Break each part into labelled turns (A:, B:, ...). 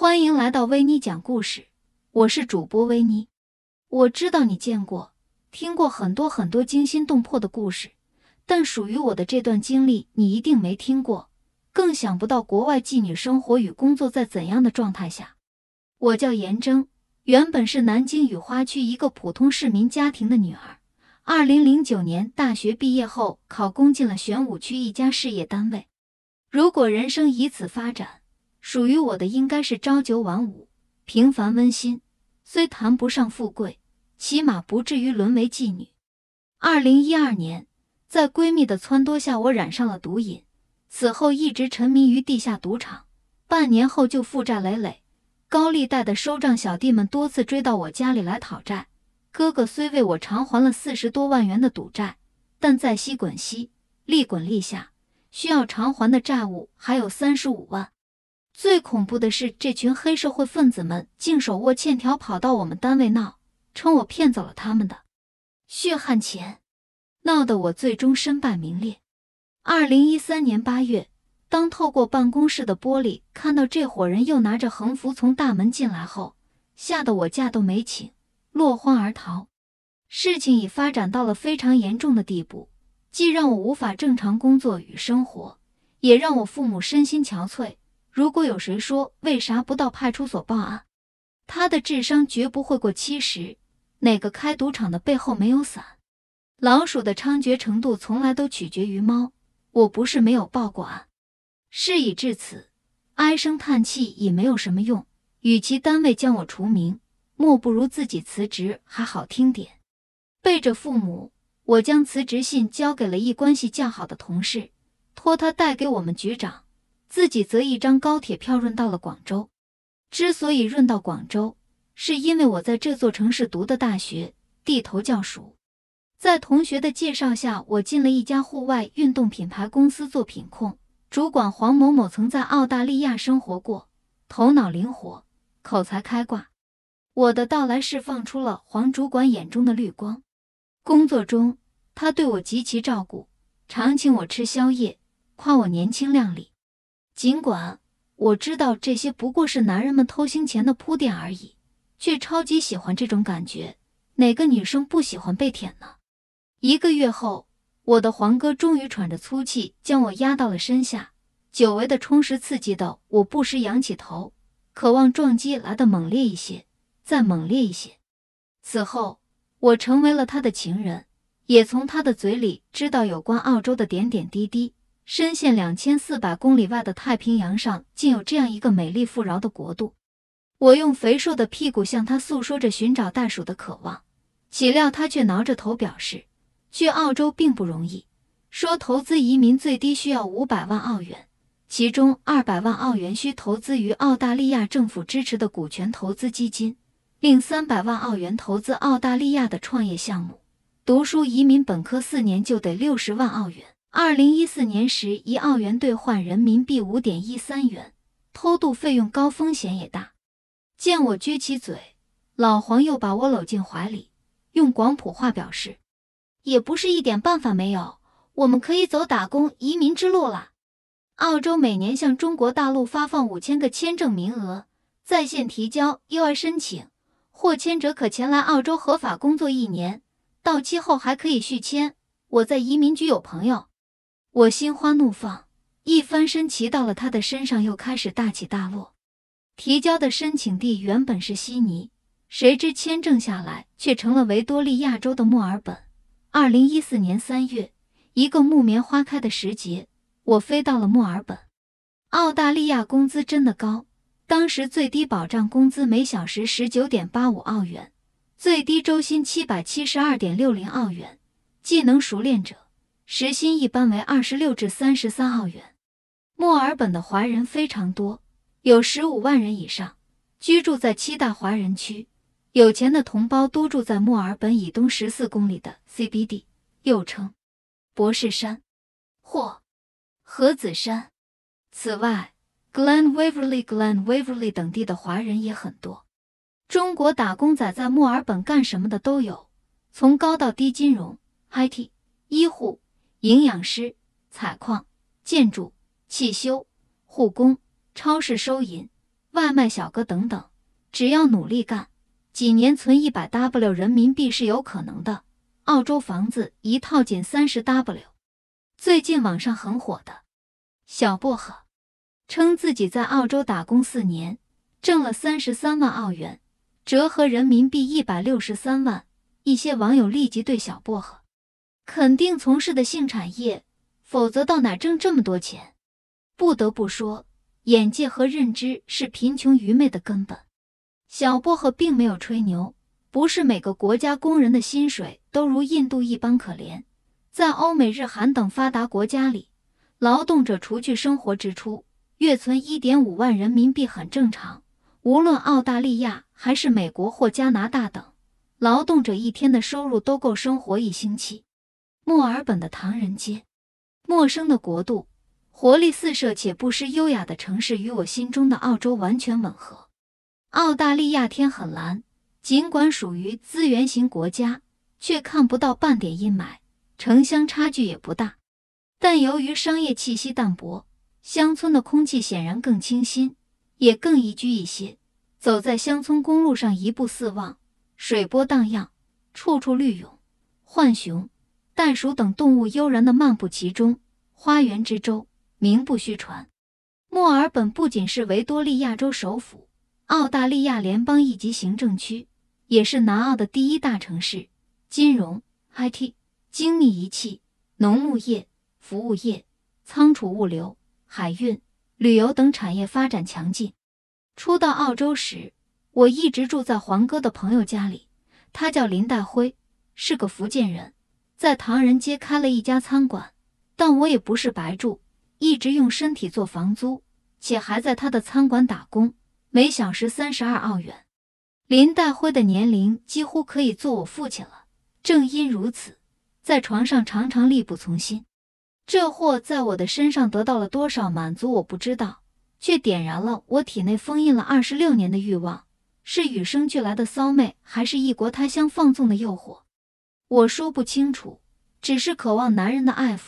A: 欢迎来到维尼讲故事，我是主播维尼。我知道你见过、听过很多很多惊心动魄的故事，但属于我的这段经历你一定没听过，更想不到国外妓女生活与工作在怎样的状态下。我叫严征，原本是南京雨花区一个普通市民家庭的女儿。二零零九年大学毕业后，考公进了玄武区一家事业单位。如果人生以此发展，属于我的应该是朝九晚五，平凡温馨，虽谈不上富贵，起码不至于沦为妓女。二零一二年，在闺蜜的撺掇下，我染上了毒瘾，此后一直沉迷于地下赌场，半年后就负债累累，高利贷的收账小弟们多次追到我家里来讨债。哥哥虽为我偿还了四十多万元的赌债，但在息滚息、利滚利下，需要偿还的债务还有三十五万。最恐怖的是，这群黑社会分子们竟手握欠条跑到我们单位闹，称我骗走了他们的血汗钱，闹得我最终身败名裂。二零一三年八月，当透过办公室的玻璃看到这伙人又拿着横幅从大门进来后，吓得我假都没请，落荒而逃。事情已发展到了非常严重的地步，既让我无法正常工作与生活，也让我父母身心憔悴。如果有谁说为啥不到派出所报案，他的智商绝不会过七十。哪个开赌场的背后没有伞？老鼠的猖獗程度从来都取决于猫。我不是没有报过案，事已至此，唉声叹气也没有什么用。与其单位将我除名，莫不如自己辞职还好听点。背着父母，我将辞职信交给了一关系较好的同事，托他带给我们局长。自己则一张高铁票润到了广州。之所以润到广州，是因为我在这座城市读的大学，地头较熟。在同学的介绍下，我进了一家户外运动品牌公司做品控主管黄某某，曾在澳大利亚生活过，头脑灵活，口才开挂。我的到来释放出了黄主管眼中的绿光。工作中，他对我极其照顾，常请我吃宵夜，夸我年轻靓丽。尽管我知道这些不过是男人们偷腥前的铺垫而已，却超级喜欢这种感觉。哪个女生不喜欢被舔呢？一个月后，我的黄哥终于喘着粗气将我压到了身下，久违的充实刺激的，我不时仰起头，渴望撞击来得猛烈一些，再猛烈一些。此后，我成为了他的情人，也从他的嘴里知道有关澳洲的点点滴滴。深陷两千四百公里外的太平洋上，竟有这样一个美丽富饶的国度。我用肥硕的屁股向他诉说着寻找袋鼠的渴望，岂料他却挠着头表示，去澳洲并不容易。说投资移民最低需要五百万澳元，其中二百万澳元需投资于澳大利亚政府支持的股权投资基金，另三百万澳元投资澳大利亚的创业项目。读书移民本科四年就得六十万澳元。二零一四年时，一澳元兑换人民币五点一三元。偷渡费用高，风险也大。见我撅起嘴，老黄又把我搂进怀里，用广普话表示：“也不是一点办法没有，我们可以走打工移民之路啦。”澳洲每年向中国大陆发放五千个签证名额，在线提交幼儿申请，获签者可前来澳洲合法工作一年，到期后还可以续签。我在移民局有朋友。我心花怒放，一翻身骑到了他的身上，又开始大起大落。提交的申请地原本是悉尼，谁知签证下来却成了维多利亚州的墨尔本。二零一四年三月，一个木棉花开的时节，我飞到了墨尔本。澳大利亚工资真的高，当时最低保障工资每小时十九点八五澳元，最低周薪七百七十二点六零澳元，技能熟练者。时薪一般为二十六至三十三澳元。墨尔本的华人非常多，有十五万人以上，居住在七大华人区。有钱的同胞多住在墨尔本以东十四公里的 CBD，又称博士山或何子山。此外，Glenn w a v e r l y Glenn w a v e r l y 等地的华人也很多。中国打工仔在墨尔本干什么的都有，从高到低，金融、IT、医护。营养师、采矿、建筑、汽修、护工、超市收银、外卖小哥等等，只要努力干，几年存一百 W 人民币是有可能的。澳洲房子一套仅三十 W，最近网上很火的小薄荷称自己在澳洲打工四年，挣了三十三万澳元，折合人民币一百六十三万。一些网友立即对小薄荷。肯定从事的性产业，否则到哪挣这么多钱？不得不说，眼界和认知是贫穷愚昧的根本。小薄荷并没有吹牛，不是每个国家工人的薪水都如印度一般可怜。在欧美、日韩等发达国家里，劳动者除去生活支出，月存一点五万人民币很正常。无论澳大利亚还是美国或加拿大等，劳动者一天的收入都够生活一星期。墨尔本的唐人街，陌生的国度，活力四射且不失优雅的城市，与我心中的澳洲完全吻合。澳大利亚天很蓝，尽管属于资源型国家，却看不到半点阴霾，城乡差距也不大。但由于商业气息淡薄，乡村的空气显然更清新，也更宜居一些。走在乡村公路上，一步四望，水波荡漾，处处绿涌，浣熊。袋鼠等动物悠然地漫步其中，花园之州名不虚传。墨尔本不仅是维多利亚州首府、澳大利亚联邦一级行政区，也是南澳的第一大城市。金融、IT、精密仪器、农牧业、服务业、仓储物流、海运、旅游等产业发展强劲。初到澳洲时，我一直住在黄哥的朋友家里，他叫林大辉，是个福建人。在唐人街开了一家餐馆，但我也不是白住，一直用身体做房租，且还在他的餐馆打工，每小时三十二澳元。林大辉的年龄几乎可以做我父亲了，正因如此，在床上常常力不从心。这货在我的身上得到了多少满足，我不知道，却点燃了我体内封印了二十六年的欲望，是与生俱来的骚妹，还是异国他乡放纵的诱惑？我说不清楚，只是渴望男人的爱抚，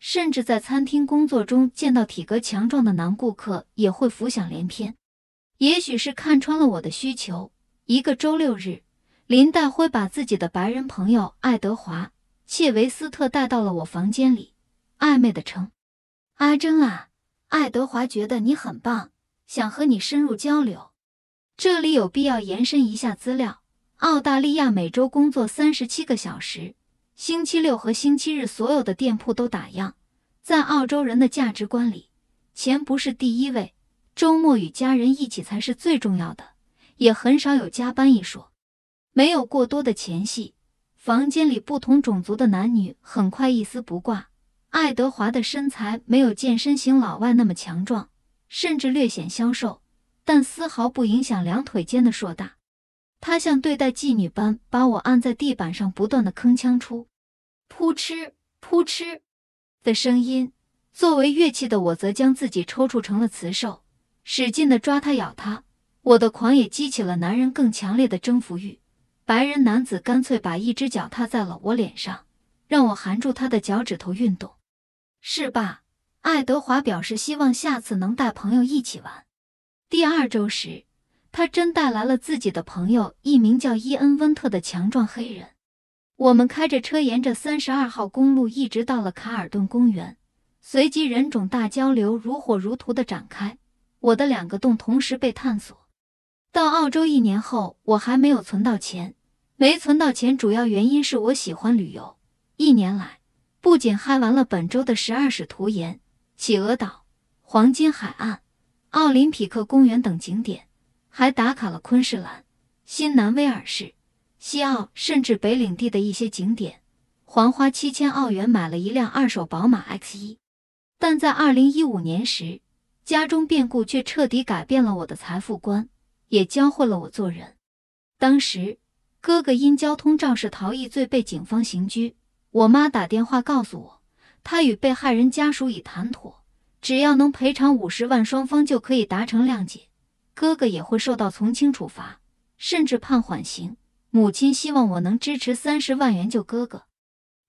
A: 甚至在餐厅工作中见到体格强壮的男顾客也会浮想联翩。也许是看穿了我的需求，一个周六日，林黛辉把自己的白人朋友爱德华·切维斯特带到了我房间里，暧昧的称：“阿珍啊，爱德华觉得你很棒，想和你深入交流。这里有必要延伸一下资料。”澳大利亚每周工作三十七个小时，星期六和星期日所有的店铺都打烊。在澳洲人的价值观里，钱不是第一位，周末与家人一起才是最重要的。也很少有加班一说，没有过多的前戏。房间里不同种族的男女很快一丝不挂。爱德华的身材没有健身型老外那么强壮，甚至略显消瘦，但丝毫不影响两腿间的硕大。他像对待妓女般把我按在地板上，不断的铿锵出“扑哧扑哧”的声音。作为乐器的我，则将自己抽搐成了雌兽，使劲的抓他咬他。我的狂野激起了男人更强烈的征服欲。白人男子干脆把一只脚踏在了我脸上，让我含住他的脚趾头运动。是吧？爱德华表示希望下次能带朋友一起玩。第二周时。他真带来了自己的朋友，一名叫伊恩·温特的强壮黑人。我们开着车沿着三十二号公路一直到了卡尔顿公园，随即人种大交流如火如荼地展开。我的两个洞同时被探索。到澳洲一年后，我还没有存到钱。没存到钱，主要原因是我喜欢旅游。一年来，不仅嗨完了本州的十二使徒岩、企鹅岛、黄金海岸、奥林匹克公园等景点。还打卡了昆士兰、新南威尔士、西澳甚至北领地的一些景点，花花七千澳元买了一辆二手宝马 X1。但在2015年时，家中变故却彻底改变了我的财富观，也教会了我做人。当时，哥哥因交通肇事逃逸罪被警方刑拘，我妈打电话告诉我，她与被害人家属已谈妥，只要能赔偿五十万，双方就可以达成谅解。哥哥也会受到从轻处罚，甚至判缓刑。母亲希望我能支持三十万元救哥哥。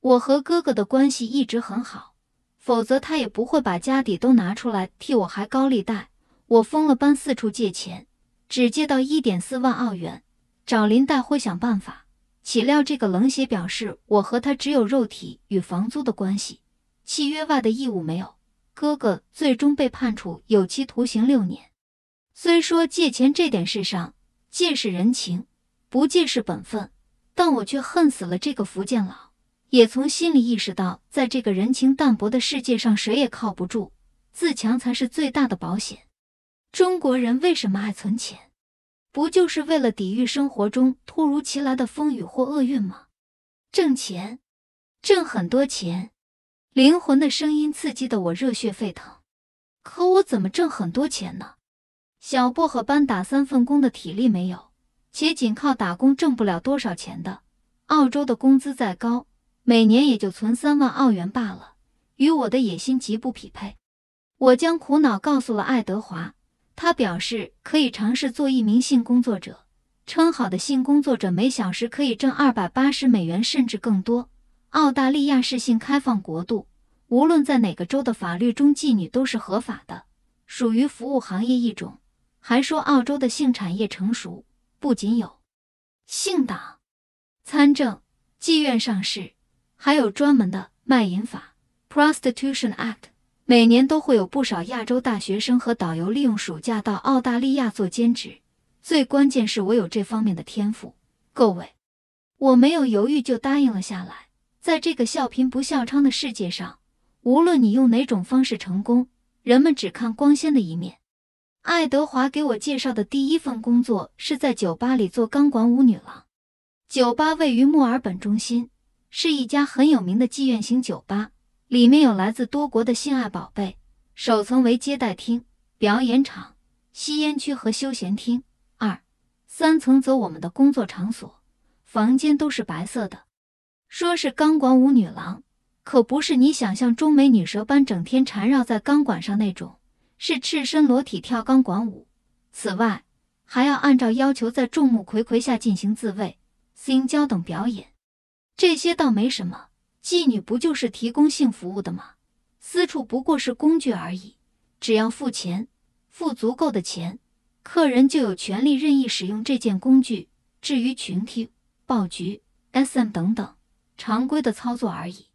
A: 我和哥哥的关系一直很好，否则他也不会把家底都拿出来替我还高利贷。我疯了般四处借钱，只借到一点四万澳元。找林黛辉想办法，岂料这个冷血表示我和他只有肉体与房租的关系，契约外的义务没有。哥哥最终被判处有期徒刑六年。虽说借钱这点事上，借是人情，不借是本分，但我却恨死了这个福建佬，也从心里意识到，在这个人情淡薄的世界上，谁也靠不住，自强才是最大的保险。中国人为什么爱存钱？不就是为了抵御生活中突如其来的风雨或厄运吗？挣钱，挣很多钱，灵魂的声音刺激得我热血沸腾，可我怎么挣很多钱呢？小薄荷班打三份工的体力没有，且仅靠打工挣不了多少钱的。澳洲的工资再高，每年也就存三万澳元罢了，与我的野心极不匹配。我将苦恼告诉了爱德华，他表示可以尝试做一名性工作者，称好的性工作者每小时可以挣二百八十美元甚至更多。澳大利亚是性开放国度，无论在哪个州的法律中，妓女都是合法的，属于服务行业一种。还说澳洲的性产业成熟，不仅有性党参政、妓院上市，还有专门的卖淫法 （Prostitution Act）。每年都会有不少亚洲大学生和导游利用暑假到澳大利亚做兼职。最关键是我有这方面的天赋，各位，我没有犹豫就答应了下来。在这个笑贫不笑娼的世界上，无论你用哪种方式成功，人们只看光鲜的一面。爱德华给我介绍的第一份工作是在酒吧里做钢管舞女郎。酒吧位于墨尔本中心，是一家很有名的妓院型酒吧。里面有来自多国的性爱宝贝。首层为接待厅、表演场、吸烟区和休闲厅。二三层则我们的工作场所，房间都是白色的。说是钢管舞女郎，可不是你想象中美女蛇般整天缠绕在钢管上那种。是赤身裸体跳钢管舞，此外还要按照要求在众目睽睽下进行自慰、性交等表演。这些倒没什么，妓女不就是提供性服务的吗？私处不过是工具而已，只要付钱，付足够的钱，客人就有权利任意使用这件工具。至于群体、爆菊、SM 等等，常规的操作而已。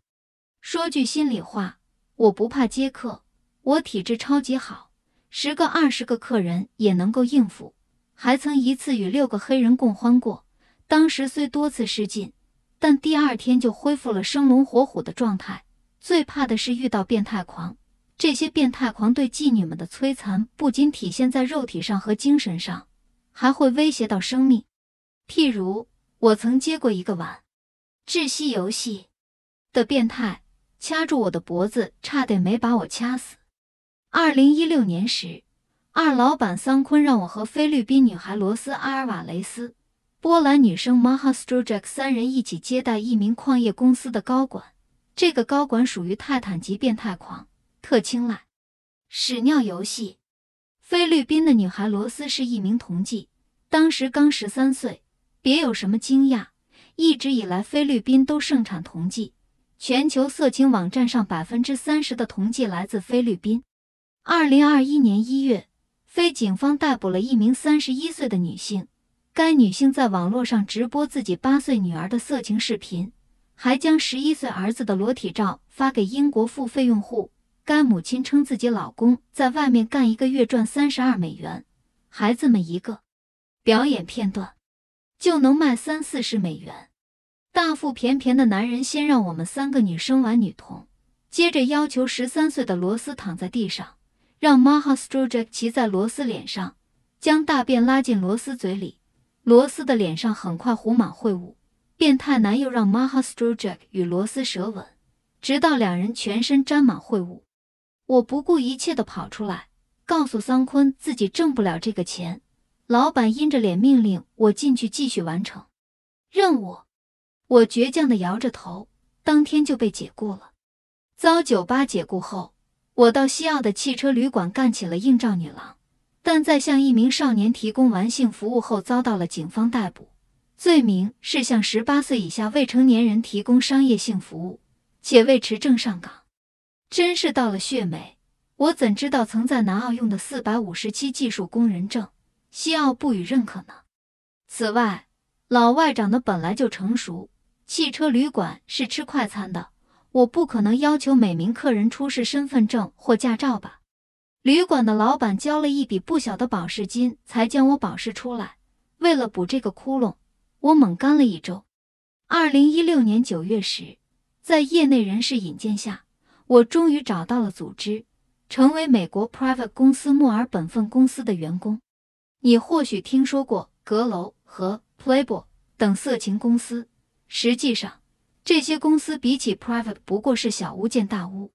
A: 说句心里话，我不怕接客。我体质超级好，十个二十个客人也能够应付，还曾一次与六个黑人共欢过。当时虽多次失禁，但第二天就恢复了生龙活虎的状态。最怕的是遇到变态狂，这些变态狂对妓女们的摧残不仅体现在肉体上和精神上，还会威胁到生命。譬如，我曾接过一个玩窒息游戏的变态，掐住我的脖子，差点没把我掐死。二零一六年时，二老板桑坤让我和菲律宾女孩罗斯·阿尔瓦雷斯、波兰女生 Maha Strujak 三人一起接待一名矿业公司的高管。这个高管属于泰坦级变态狂，特青睐屎尿游戏。菲律宾的女孩罗斯是一名同济，当时刚十三岁。别有什么惊讶，一直以来菲律宾都盛产同济，全球色情网站上百分之三十的同济来自菲律宾。二零二一年一月，非警方逮捕了一名三十一岁的女性。该女性在网络上直播自己八岁女儿的色情视频，还将十一岁儿子的裸体照发给英国付费用户。该母亲称自己老公在外面干一个月赚三十二美元，孩子们一个表演片段就能卖三四十美元。大腹便便的男人先让我们三个女生玩女童，接着要求十三岁的罗斯躺在地上。让 m a h a s d r u 骑在罗斯脸上，将大便拉进罗斯嘴里，罗斯的脸上很快糊满秽物。变态男又让 m a h a s d r u 与罗斯舌吻，直到两人全身沾满秽物。我不顾一切地跑出来，告诉桑坤自己挣不了这个钱。老板阴着脸命令我进去继续完成任务。我倔强地摇着头，当天就被解雇了。遭酒吧解雇后。我到西澳的汽车旅馆干起了应召女郎，但在向一名少年提供完性服务后，遭到了警方逮捕，罪名是向十八岁以下未成年人提供商业性服务，且未持证上岗。真是到了血霉，我怎知道曾在南澳用的四百五十七技术工人证，西澳不予认可呢？此外，老外长得本来就成熟，汽车旅馆是吃快餐的。我不可能要求每名客人出示身份证或驾照吧？旅馆的老板交了一笔不小的保释金，才将我保释出来。为了补这个窟窿，我猛干了一周。二零一六年九月时，在业内人士引荐下，我终于找到了组织，成为美国 Private 公司墨尔本分公司的员工。你或许听说过阁楼和 Playboy 等色情公司，实际上。这些公司比起 Private 不过是小巫见大巫。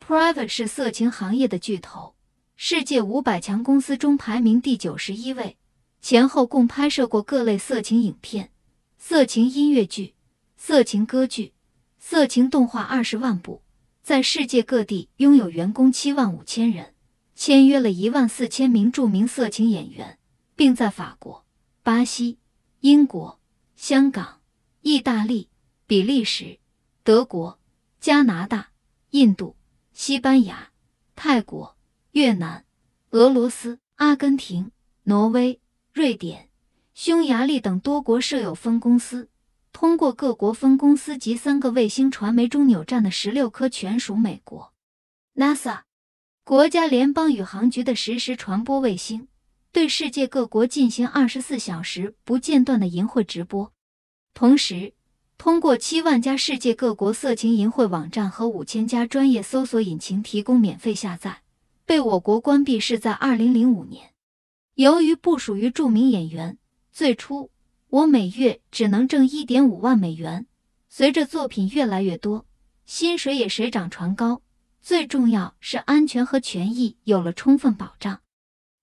A: Private 是色情行业的巨头，世界五百强公司中排名第九十一位。前后共拍摄过各类色情影片、色情音乐剧、色情歌剧、色情动画二十万部，在世界各地拥有员工七万五千人，签约了一万四千名著名色情演员，并在法国、巴西、英国、香港、意大利。比利时、德国、加拿大、印度、西班牙、泰国、越南、俄罗斯、阿根廷、挪威、瑞典、匈牙利等多国设有分公司，通过各国分公司及三个卫星传媒枢纽站的十六颗全属美国 NASA 国家联邦宇航局的实时传播卫星，对世界各国进行二十四小时不间断的淫秽直播，同时。通过七万家世界各国色情淫秽网站和五千家专业搜索引擎提供免费下载，被我国关闭是在二零零五年。由于不属于著名演员，最初我每月只能挣一点五万美元。随着作品越来越多，薪水也水涨船高。最重要是安全和权益有了充分保障。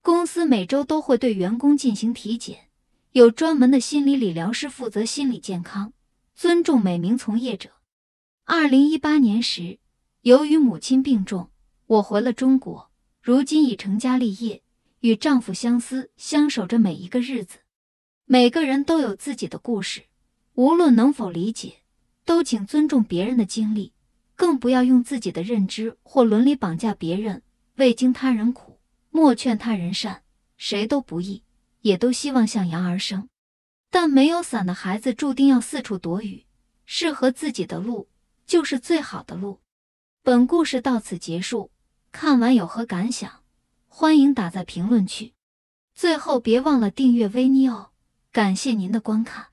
A: 公司每周都会对员工进行体检，有专门的心理理疗师负责心理健康。尊重每名从业者。二零一八年时，由于母亲病重，我回了中国。如今已成家立业，与丈夫相思相守着每一个日子。每个人都有自己的故事，无论能否理解，都请尊重别人的经历，更不要用自己的认知或伦理绑架别人。未经他人苦，莫劝他人善。谁都不易，也都希望向阳而生。但没有伞的孩子注定要四处躲雨，适合自己的路就是最好的路。本故事到此结束，看完有何感想？欢迎打在评论区。最后别忘了订阅维尼哦，感谢您的观看。